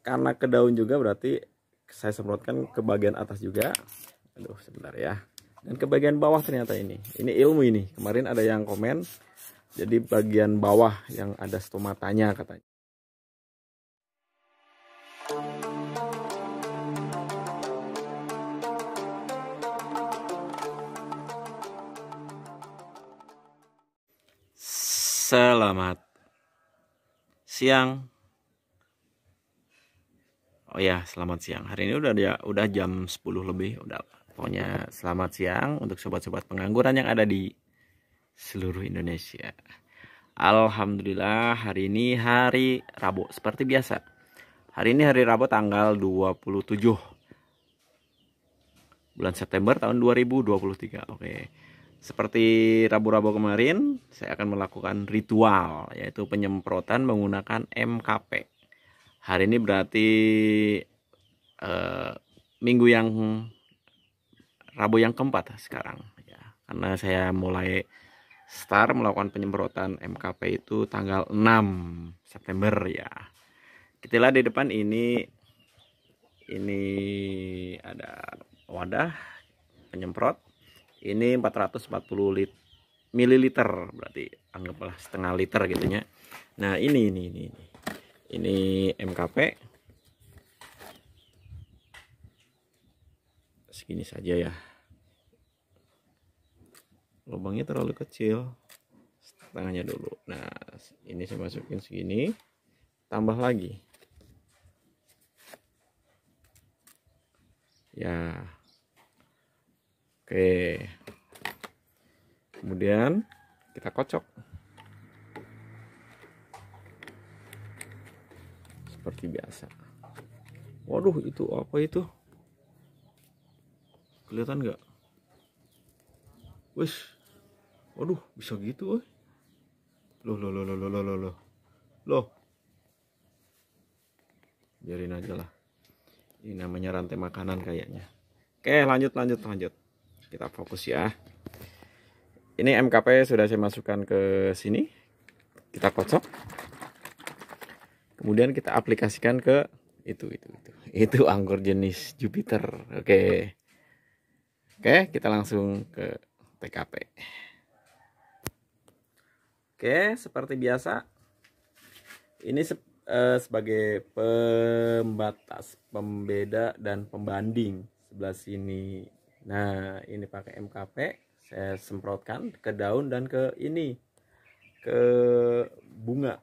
karena ke daun juga berarti saya semprotkan ke bagian atas juga aduh sebentar ya dan ke bagian bawah ternyata ini ini ilmu ini kemarin ada yang komen jadi bagian bawah yang ada stomatanya katanya Selamat siang. Oh ya, selamat siang. Hari ini udah ya, udah jam 10 lebih, udah. Pokoknya selamat siang untuk sobat-sobat pengangguran yang ada di seluruh Indonesia. Alhamdulillah hari ini hari Rabu seperti biasa. Hari ini hari Rabu tanggal 27 bulan September tahun 2023. Oke. Seperti Rabu-Rabu kemarin, saya akan melakukan ritual yaitu penyemprotan menggunakan MKP hari ini berarti uh, minggu yang Rabu yang keempat sekarang ya karena saya mulai start melakukan penyemprotan MKP itu tanggal 6 September ya kita lihat di depan ini ini ada wadah penyemprot ini 440 lit mililiter berarti anggaplah setengah liter gitu ya. nah ini ini ini, ini ini MKP segini saja ya lubangnya terlalu kecil setengahnya dulu nah ini saya masukin segini tambah lagi ya oke kemudian kita kocok seperti biasa waduh itu apa itu kelihatan nggak wes waduh bisa gitu Loh, loh loh loh loh loh loh loh loh biarin aja lah ini namanya rantai makanan kayaknya oke lanjut lanjut lanjut kita fokus ya ini MKP sudah saya masukkan ke sini kita kocok kemudian kita aplikasikan ke itu itu itu itu anggur jenis Jupiter oke oke kita langsung ke TKP oke seperti biasa ini se eh, sebagai pembatas pembeda dan pembanding sebelah sini nah ini pakai MKP saya semprotkan ke daun dan ke ini ke bunga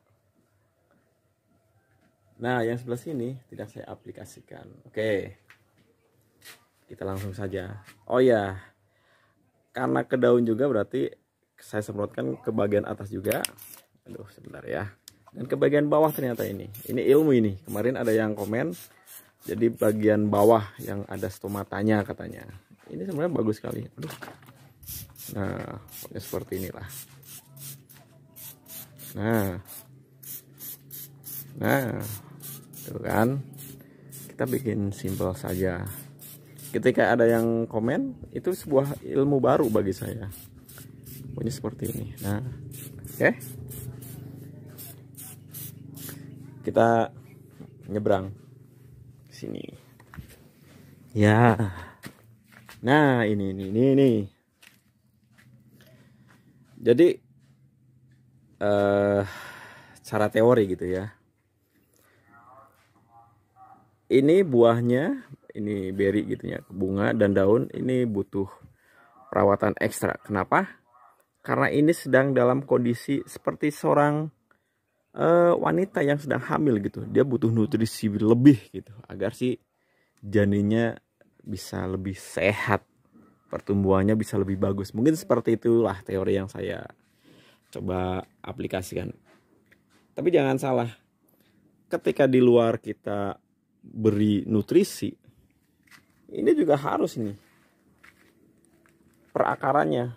Nah, yang sebelah sini tidak saya aplikasikan. Oke. Kita langsung saja. Oh ya. Karena ke daun juga berarti saya semprotkan ke bagian atas juga. Aduh, sebentar ya. Dan ke bagian bawah ternyata ini. Ini ilmu ini. Kemarin ada yang komen jadi bagian bawah yang ada stomatanya katanya. Ini sebenarnya bagus sekali. Aduh. Nah, pokoknya seperti inilah. Nah. Nah, tuh gitu kan kita bikin simple saja ketika ada yang komen itu sebuah ilmu baru bagi saya punya seperti ini nah oke okay. kita nyebrang sini ya nah ini ini ini, ini. jadi eh uh, cara teori gitu ya ini buahnya ini beri gitu ya bunga dan daun ini butuh perawatan ekstra kenapa karena ini sedang dalam kondisi seperti seorang uh, wanita yang sedang hamil gitu dia butuh nutrisi lebih gitu agar si janinnya bisa lebih sehat pertumbuhannya bisa lebih bagus mungkin seperti itulah teori yang saya coba aplikasikan tapi jangan salah ketika di luar kita beri nutrisi ini juga harus ini perakarannya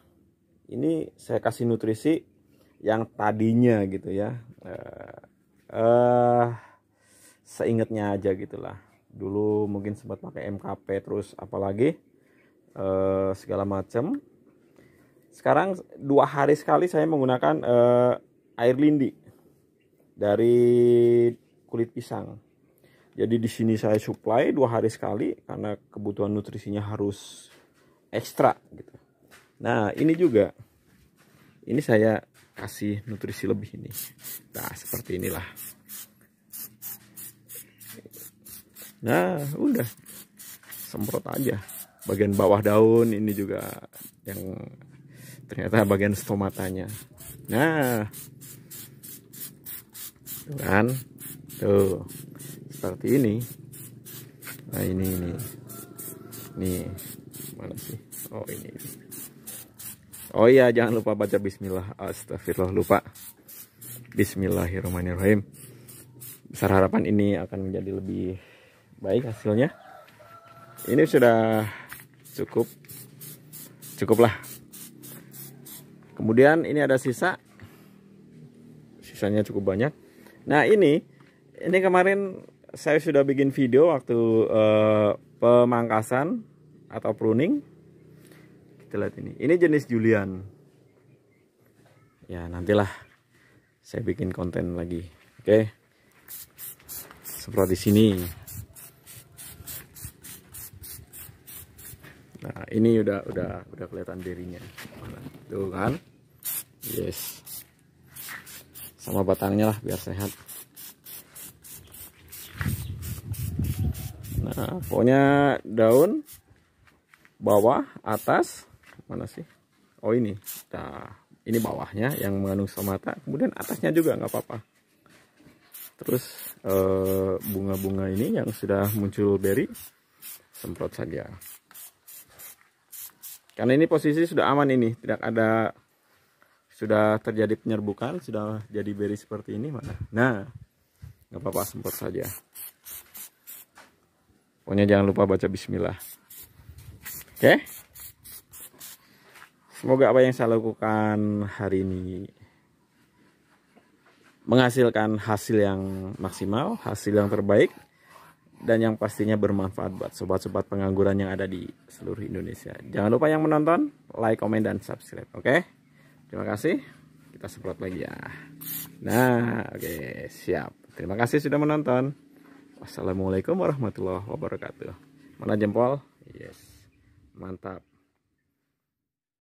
ini saya kasih nutrisi yang tadinya gitu ya eh uh, uh, seingatnya aja gitulah dulu mungkin sempat pakai MKP terus apalagi uh, segala macam sekarang dua hari sekali saya menggunakan uh, air lindi dari kulit pisang jadi di sini saya supply dua hari sekali karena kebutuhan nutrisinya harus ekstra gitu. Nah ini juga ini saya kasih nutrisi lebih ini. Nah seperti inilah. Nah udah semprot aja bagian bawah daun ini juga yang ternyata bagian stomatanya. Nah, kan, tuh seperti ini nah ini ini nih mana sih oh ini oh iya jangan lupa baca bismillah astagfirullah lupa bismillahirrahmanirrahim besar harapan ini akan menjadi lebih baik hasilnya ini sudah cukup cukuplah kemudian ini ada sisa sisanya cukup banyak nah ini ini kemarin saya sudah bikin video waktu uh, pemangkasan atau pruning. Kita lihat ini. Ini jenis Julian. Ya, nantilah saya bikin konten lagi. Oke. Okay. Seperti sini. Nah, ini udah udah udah kelihatan dirinya. Tuh kan? Yes. Sama batangnya lah biar sehat. nah, pokoknya daun bawah atas mana sih oh ini nah ini bawahnya yang mengandung stomata kemudian atasnya juga nggak apa-apa terus eh, bunga-bunga eh, ini yang sudah muncul beri semprot saja karena ini posisi sudah aman ini tidak ada sudah terjadi penyerbukan sudah jadi beri seperti ini mana nah nggak apa-apa semprot saja Pokoknya jangan lupa baca bismillah. Oke? Okay? Semoga apa yang saya lakukan hari ini menghasilkan hasil yang maksimal, hasil yang terbaik dan yang pastinya bermanfaat buat sobat-sobat pengangguran yang ada di seluruh Indonesia. Jangan lupa yang menonton, like, komen dan subscribe, oke? Okay? Terima kasih. Kita semprot lagi ya. Nah, oke, okay, siap. Terima kasih sudah menonton. Assalamualaikum warahmatullahi wabarakatuh. Mana jempol? Yes. Mantap.